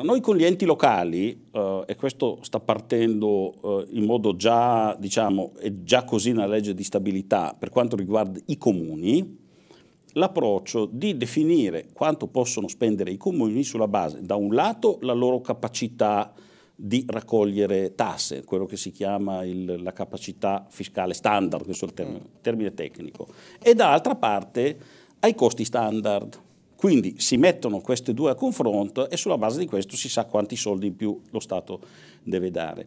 Noi con gli enti locali, eh, e questo sta partendo eh, in modo già, diciamo, è già così nella legge di stabilità per quanto riguarda i comuni, l'approccio di definire quanto possono spendere i comuni sulla base, da un lato, la loro capacità di raccogliere tasse, quello che si chiama il, la capacità fiscale standard, questo è il termine, termine tecnico, e dall'altra parte ai costi standard. Quindi si mettono queste due a confronto e sulla base di questo si sa quanti soldi in più lo Stato deve dare.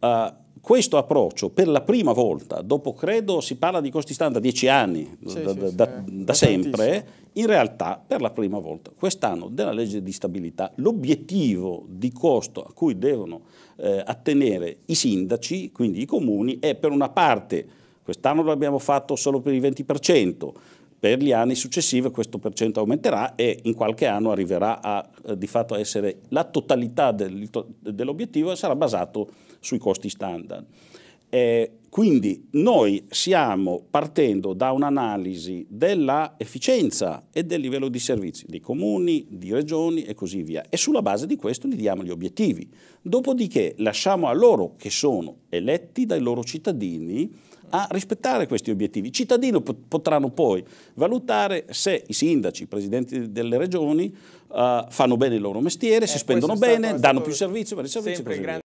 Uh, questo approccio per la prima volta, dopo credo si parla di costi standard da dieci anni, sì, da, sì, da, eh, da, da sempre, in realtà per la prima volta quest'anno della legge di stabilità l'obiettivo di costo a cui devono eh, attenere i sindaci, quindi i comuni, è per una parte, quest'anno lo abbiamo fatto solo per il 20%, per gli anni successivi questo percento aumenterà e in qualche anno arriverà a eh, di fatto essere la totalità del, dell'obiettivo sarà basato sui costi standard. Eh, quindi noi stiamo partendo da un'analisi dell'efficienza e del livello di servizi dei comuni, di regioni e così via e sulla base di questo gli diamo gli obiettivi. Dopodiché lasciamo a loro che sono eletti dai loro cittadini a rispettare questi obiettivi. Il cittadino potranno poi valutare se i sindaci, i presidenti delle regioni uh, fanno bene il loro mestiere, eh, si spendono bene, stato danno stato più servizio per i servizi.